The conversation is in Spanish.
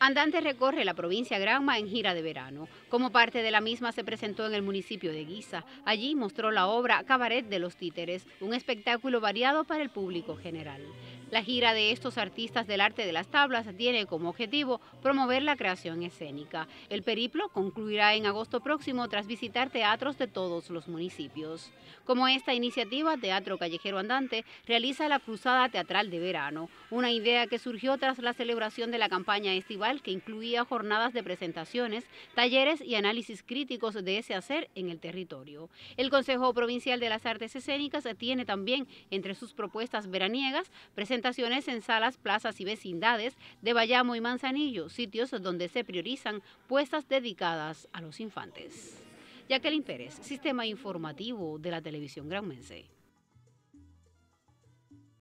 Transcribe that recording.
Andante recorre la provincia Granma en gira de verano. Como parte de la misma se presentó en el municipio de Guisa. Allí mostró la obra Cabaret de los Títeres, un espectáculo variado para el público general. La gira de estos artistas del arte de las tablas tiene como objetivo promover la creación escénica. El periplo concluirá en agosto próximo tras visitar teatros de todos los municipios. Como esta iniciativa, Teatro Callejero Andante realiza la Cruzada Teatral de Verano, una idea que surgió tras la celebración de la campaña estival que incluía jornadas de presentaciones, talleres y análisis críticos de ese hacer en el territorio. El Consejo Provincial de las Artes Escénicas tiene también entre sus propuestas veraniegas Presentaciones en salas, plazas y vecindades de Bayamo y Manzanillo, sitios donde se priorizan puestas dedicadas a los infantes. Jacqueline Pérez, Sistema Informativo de la Televisión Granmense.